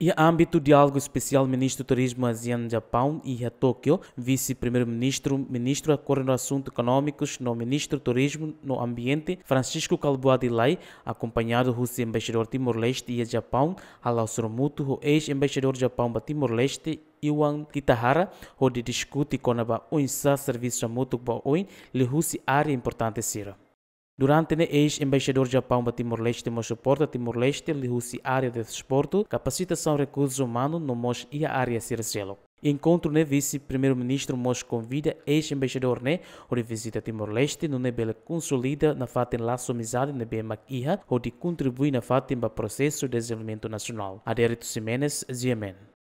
E âmbito de algo especial, ministro do Turismo ASEAN Japão e a Tóquio, vice-primeiro-ministro, ministro a correndo assuntos econômicos no ministro do Turismo no Ambiente, Francisco Calbo acompanhado do russo embaixador Timor-Leste e a Japão, Alau Soromuto, o ex-embaixador Japão para Timor-Leste Iwan Kitahara, onde discute com a Unsa serviço o mútuo para a Lhe área importante será. Durante o ex-embaixador Japão para Timor-Leste mostrou suporte a Timor-Leste liu-se área de desporto, capacitação recursos humanos no mos e a área Circelo. Encontro né vice-primeiro-ministro mos convida ex-embaixador ne ou visita Timor-Leste no nebel consolida na fatem laço amizade na bemac iha onde de contribuir na fatem para processo de desenvolvimento nacional. Adérito Simenes, Ziemen.